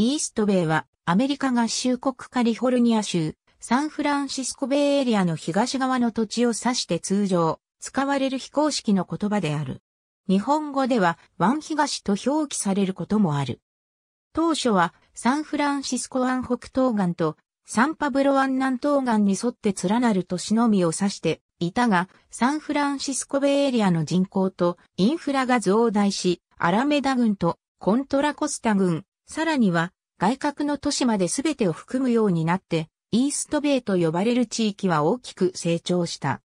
イーストベイはアメリカ合衆国カリフォルニア州サンフランシスコベイエリアの東側の土地を指して通常使われる非公式の言葉である。日本語では湾東と表記されることもある。当初はサンフランシスコ湾北東岸とサンパブロ湾南東岸に沿って連なる都市のみを指していたが、サンフランシスコベイエリアの人口とインフラが増大し、アラメダ軍とコントラコスタ軍、さらには、外角の都市まで全てを含むようになって、イーストベイと呼ばれる地域は大きく成長した。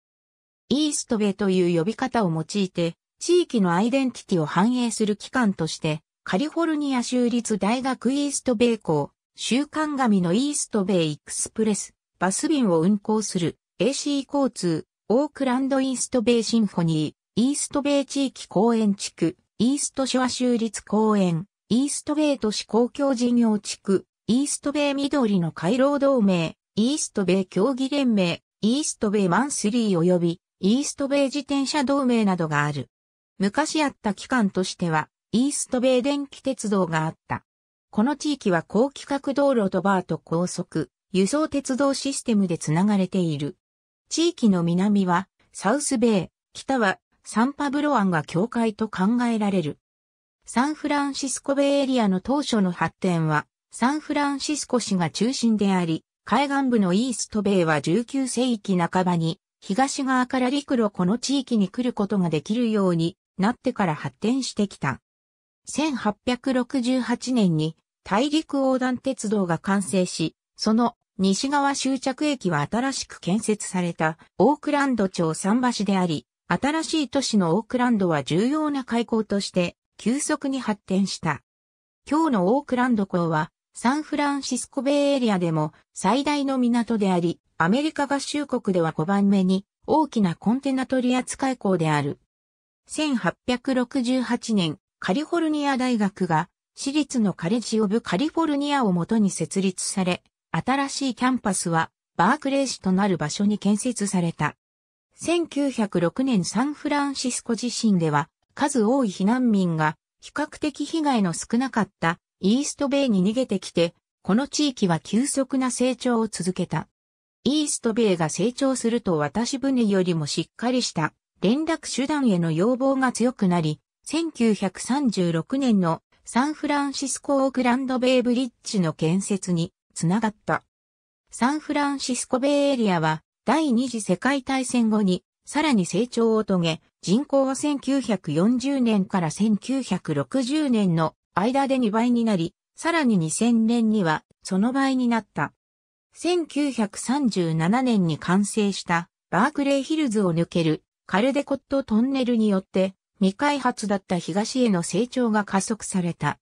イーストベイという呼び方を用いて、地域のアイデンティティを反映する機関として、カリフォルニア州立大学イーストベイ校、週刊紙のイーストベイエクスプレス、バス便を運行する AC 交通、オークランドイーストベイシンフォニー、イーストベイ地域公園地区、イーストショア州立公園、イーストベイ都市公共事業地区、イーストベイ緑の回廊同盟、イーストベイ競技連盟、イーストベイマンスリー及び、イーストベイ自転車同盟などがある。昔あった機関としては、イーストベイ電気鉄道があった。この地域は高規格道路とバーと高速、輸送鉄道システムでつながれている。地域の南は、サウスベイ、北は、サンパブロ湾が境界と考えられる。サンフランシスコベイエリアの当初の発展は、サンフランシスコ市が中心であり、海岸部のイーストベイは19世紀半ばに、東側から陸路この地域に来ることができるようになってから発展してきた。1868年に大陸横断鉄道が完成し、その西側終着駅は新しく建設されたオークランド町桟橋であり、新しい都市のオークランドは重要な開港として急速に発展した。今日のオークランド港は、サンフランシスコベイエリアでも最大の港であり、アメリカ合衆国では5番目に大きなコンテナ取扱い港である。1868年、カリフォルニア大学が私立のカレッジ・オブ・カリフォルニアをもとに設立され、新しいキャンパスはバークレー市となる場所に建設された。1906年サンフランシスコ地震では数多い避難民が比較的被害の少なかったイーストベイに逃げてきて、この地域は急速な成長を続けた。イーストベイが成長すると渡し船よりもしっかりした連絡手段への要望が強くなり、1936年のサンフランシスコオークランドベイブリッジの建設につながった。サンフランシスコベイエリアは第二次世界大戦後にさらに成長を遂げ、人口は1940年から1960年の間で2倍になり、さらに2000年にはその倍になった。1937年に完成したバークレーヒルズを抜けるカルデコットトンネルによって未開発だった東への成長が加速された。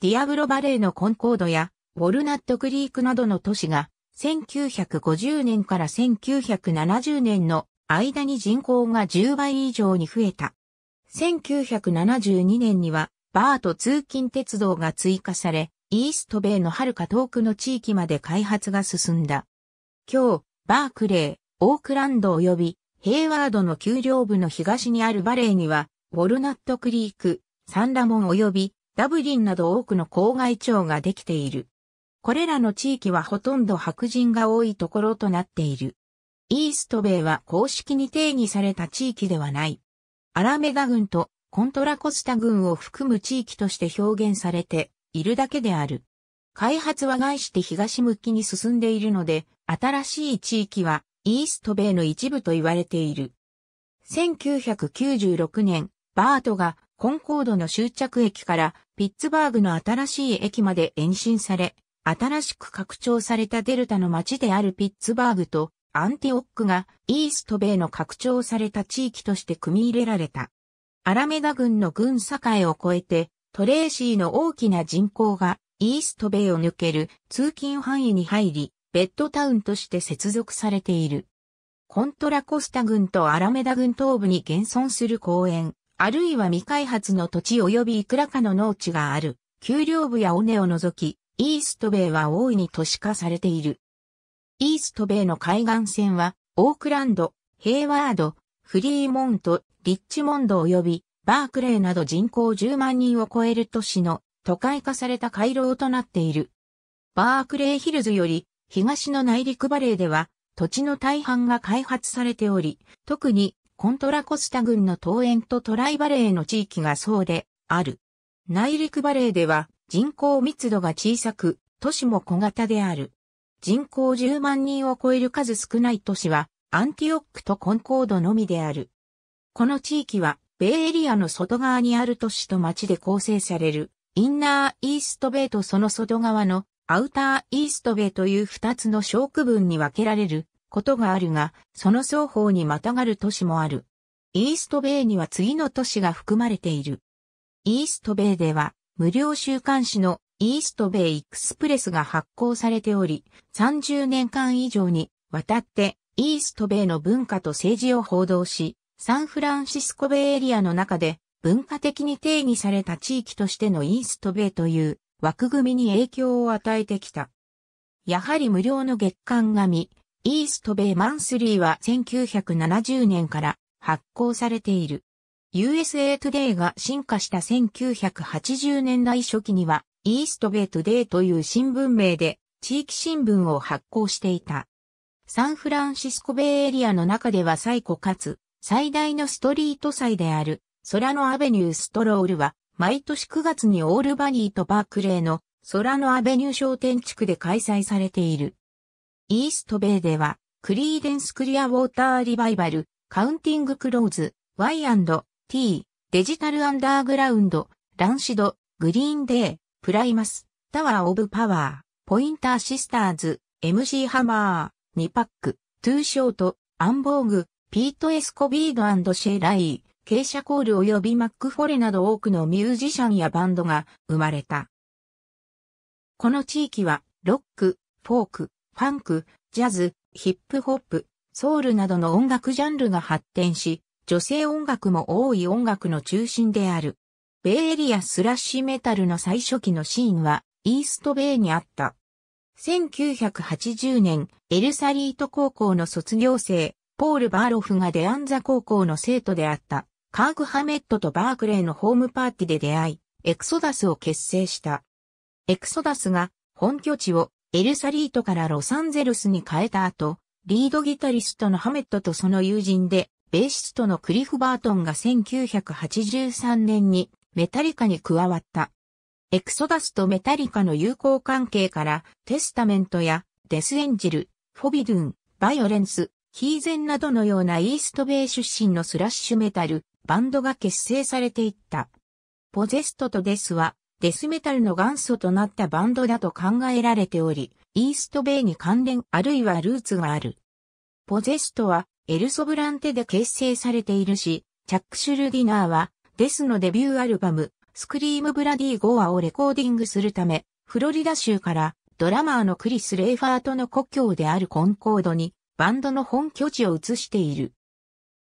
ディアブロバレーのコンコードやウォルナットクリークなどの都市が1950年から1970年の間に人口が10倍以上に増えた。1972年には、バーと通勤鉄道が追加され、イーストベイの遥か遠くの地域まで開発が進んだ。今日、バークレー、オークランド及び、ヘイワードの丘陵部の東にあるバレーには、ウォルナットクリーク、サンラモン及び、ダブリンなど多くの郊外町ができている。これらの地域はほとんど白人が多いところとなっている。イーストベイは公式に定義された地域ではない。アラメダ郡とコントラコスタ郡を含む地域として表現されているだけである。開発は概して東向きに進んでいるので、新しい地域はイーストベイの一部と言われている。1996年、バートがコンコードの終着駅からピッツバーグの新しい駅まで延伸され、新しく拡張されたデルタの街であるピッツバーグとアンティオックがイースト米の拡張された地域として組み入れられた。アラメダ軍の軍境を越えて、トレーシーの大きな人口がイースト米を抜ける通勤範囲に入り、ベッドタウンとして接続されている。コントラコスタ軍とアラメダ軍東部に現存する公園、あるいは未開発の土地及びいくらかの農地がある、丘陵部や尾根を除き、イーストベイは大いに都市化されている。イーストベイの海岸線は、オークランド、ヘイワード、フリーモント、リッチモンド及び、バークレーなど人口10万人を超える都市の都会化された回廊となっている。バークレーヒルズより東の内陸バレーでは土地の大半が開発されており、特にコントラコスタ郡の東園とトライバレーの地域がそうである。内陸バレーでは人口密度が小さく、都市も小型である。人口10万人を超える数少ない都市は、アンティオックとコンコードのみである。この地域は、ベイエリアの外側にある都市と町で構成される、インナーイーストベイとその外側のアウターイーストベイという二つの小区分に分けられることがあるが、その双方にまたがる都市もある。イーストベイには次の都市が含まれている。イーストベイでは、無料週刊誌のイーストベイエクスプレスが発行されており、30年間以上にわたってイーストベイの文化と政治を報道し、サンフランシスコベイエリアの中で文化的に定義された地域としてのイーストベイという枠組みに影響を与えてきた。やはり無料の月間紙、イーストベイマンスリーは1970年から発行されている。USA トゥデイが進化した1980年代初期にはイーストベイトデイという新聞名で地域新聞を発行していた。サンフランシスコベイエリアの中では最古かつ最大のストリート祭である空のアベニューストロールは毎年9月にオールバニーとバークレーの空のアベニュー商店地区で開催されている。イーストベイではクリーデンスクリアウォーターリバイバル、カウンティングクローズ、Y&T、デジタルアンダーグラウンド、ランシド、グリーンデー、プライマス、タワーオブパワー、ポインターシスターズ、m g ハマー、2パック、トゥーショート、アンボーグ、ピート・エスコビードシェライ、ケイシャコール及びマック・フォレなど多くのミュージシャンやバンドが生まれた。この地域は、ロック、フォーク、ファンク、ジャズ、ヒップホップ、ソウルなどの音楽ジャンルが発展し、女性音楽も多い音楽の中心である。ベイエリアスラッシュメタルの最初期のシーンは、イーストベイにあった。1980年、エルサリート高校の卒業生、ポール・バーロフがデアンザ高校の生徒であった、カーク・ハメットとバークレーのホームパーティーで出会い、エクソダスを結成した。エクソダスが本拠地をエルサリートからロサンゼルスに変えた後、リードギタリストのハメットとその友人で、ベーシストのクリフ・バートンが1983年にメタリカに加わった。エクソダスとメタリカの友好関係から、テスタメントやデスエンジル、フォビドゥン、バイオレンス、ヒーゼンなどのようなイーストベイ出身のスラッシュメタル、バンドが結成されていった。ポゼストとデスは、デスメタルの元祖となったバンドだと考えられており、イーストベイに関連あるいはルーツがある。ポゼストは、エルソブランテで結成されているし、チャック・シュルディナーは、デスのデビューアルバム、スクリームブラディー・ゴアをレコーディングするため、フロリダ州からドラマーのクリス・レイファーとの故郷であるコンコードにバンドの本拠地を移している。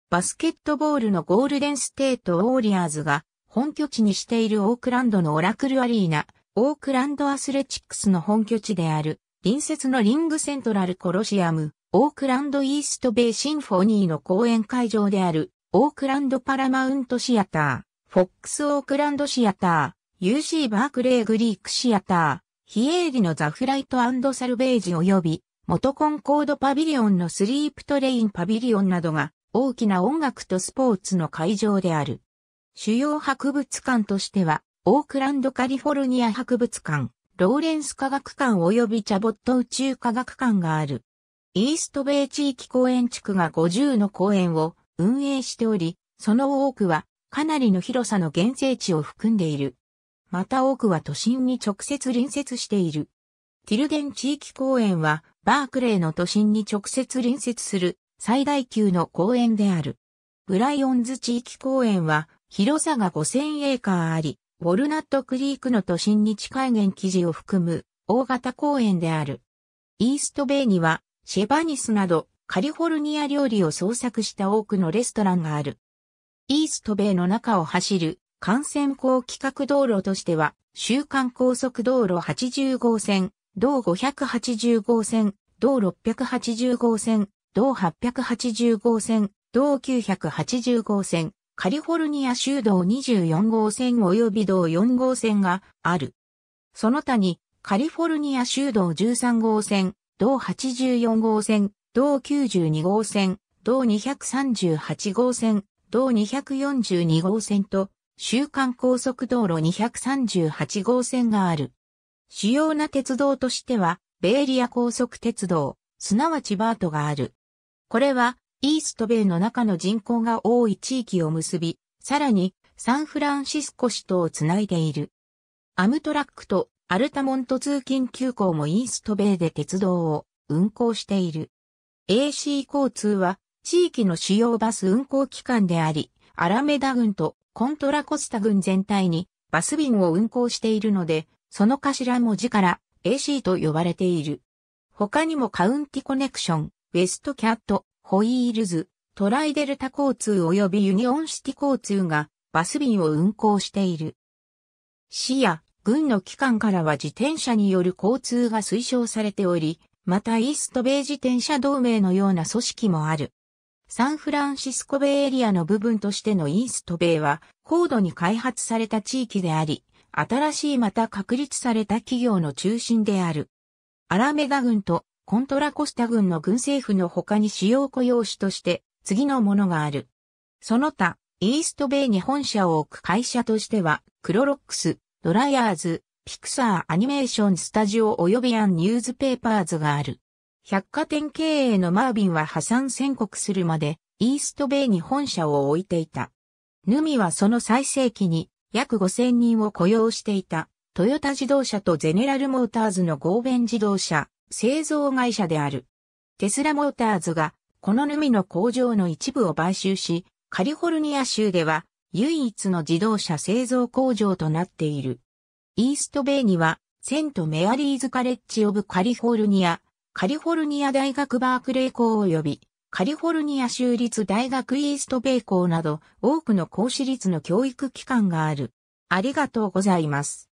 バスケットボールのゴールデンステート・ウォーリアーズが本拠地にしているオークランドのオラクルアリーナ、オークランドアスレチックスの本拠地である隣接のリングセントラルコロシアム、オークランドイーストベイシンフォニーの公演会場であるオークランドパラマウントシアター、フォックスオークランドシアター、UC バークレーグリークシアター、非営利のザ・フライトサルベージ及び、元コンコードパビリオンのスリープトレインパビリオンなどが大きな音楽とスポーツの会場である。主要博物館としては、オークランドカリフォルニア博物館、ローレンス科学館及びチャボット宇宙科学館がある。イーストベイ地域公園地区が50の公園を運営しており、その多くはかなりの広さの原生地を含んでいる。また多くは都心に直接隣接している。ティルゲン地域公園はバークレーの都心に直接隣接する最大級の公園である。ブライオンズ地域公園は広さが5000エーカーあり、ウォルナットクリークの都心に近い原記事を含む大型公園である。イーストベイにはシェバニスなどカリフォルニア料理を創作した多くのレストランがある。イーストベイの中を走る幹線高規格道路としては、週間高速道路80号線、道580号線、道680号線、道880号線、道980号線、カリフォルニア州道24号線及び道4号線がある。その他に、カリフォルニア州道13号線、道84号線、同92号線、同238号線、同242号線と、週間高速道路238号線がある。主要な鉄道としては、ベーリア高速鉄道、すなわちバートがある。これは、イーストベイの中の人口が多い地域を結び、さらに、サンフランシスコ市とをつないでいる。アムトラックとアルタモント通勤急行もイーストベイで鉄道を運行している。AC 交通は地域の主要バス運行機関であり、アラメダ郡とコントラコスタ郡全体にバス便を運行しているので、その頭文字から AC と呼ばれている。他にもカウンティコネクション、ウェストキャット、ホイールズ、トライデルタ交通及びユニオンシティ交通がバス便を運行している。市や郡の機関からは自転車による交通が推奨されており、またイーストベイ自転車同盟のような組織もある。サンフランシスコベイエリアの部分としてのイーストベイは高度に開発された地域であり、新しいまた確立された企業の中心である。アラメダ軍とコントラコスタ軍の軍政府の他に主要雇用主として次のものがある。その他、イーストベイに本社を置く会社としては、クロロックス、ドライヤーズ、ピクサーアニメーションスタジオ及びアンニューズペーパーズがある。百貨店経営のマービンは破産宣告するまで、イーストベイに本社を置いていた。ヌミはその最盛期に約5000人を雇用していた、トヨタ自動車とゼネラルモーターズの合弁自動車、製造会社である。テスラモーターズが、このヌミの工場の一部を買収し、カリフォルニア州では唯一の自動車製造工場となっている。イーストベイには、セントメアリーズカレッジオブカリフォルニア、カリフォルニア大学バークレー校及び、カリフォルニア州立大学イーストベイ校など、多くの公私立の教育機関がある。ありがとうございます。